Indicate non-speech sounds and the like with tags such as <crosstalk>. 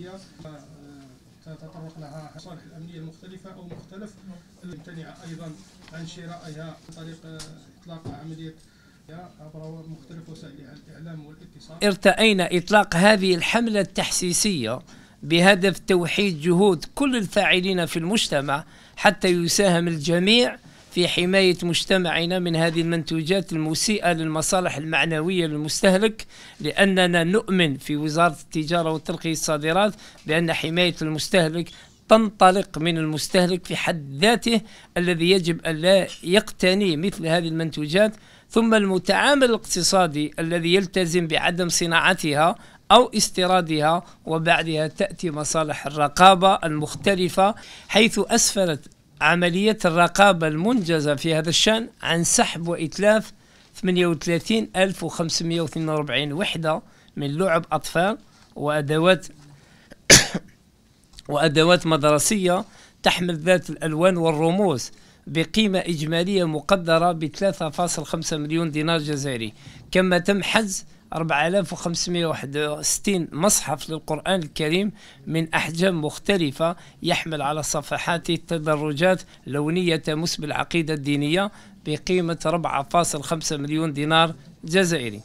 السياسية تتطرق لها المصالح الأمنية المختلفة أو مختلف الممتنعة أيضا عن شرائها عن طريق آه، إطلاق عملية عبر مختلف وسائلها الإعلام والاتصال ارتأينا إطلاق هذه الحملة التحسيسية بهدف توحيد جهود كل الفاعلين في المجتمع حتى يساهم الجميع في حماية مجتمعنا من هذه المنتوجات المسيئة للمصالح المعنوية للمستهلك لأننا نؤمن في وزارة التجارة وترقية الصادرات بأن حماية المستهلك تنطلق من المستهلك في حد ذاته الذي يجب أن لا يقتني مثل هذه المنتوجات ثم المتعامل الاقتصادي الذي يلتزم بعدم صناعتها أو استيرادها وبعدها تأتي مصالح الرقابة المختلفة حيث أسفلت عملية الرقابة المنجزة في هذا الشأن عن سحب وإتلاف 38542 وحدة من لعب أطفال وأدوات <coughs> وأدوات مدرسية تحمل ذات الألوان والرموز بقيمة إجمالية مقدرة ب 3.5 مليون دينار جزائري كما تم حجز 4561 مصحف للقرآن الكريم من أحجام مختلفة يحمل على صفحاته تدرجات لونية تمس بالعقيدة الدينية بقيمة 4.5 مليون دينار جزائري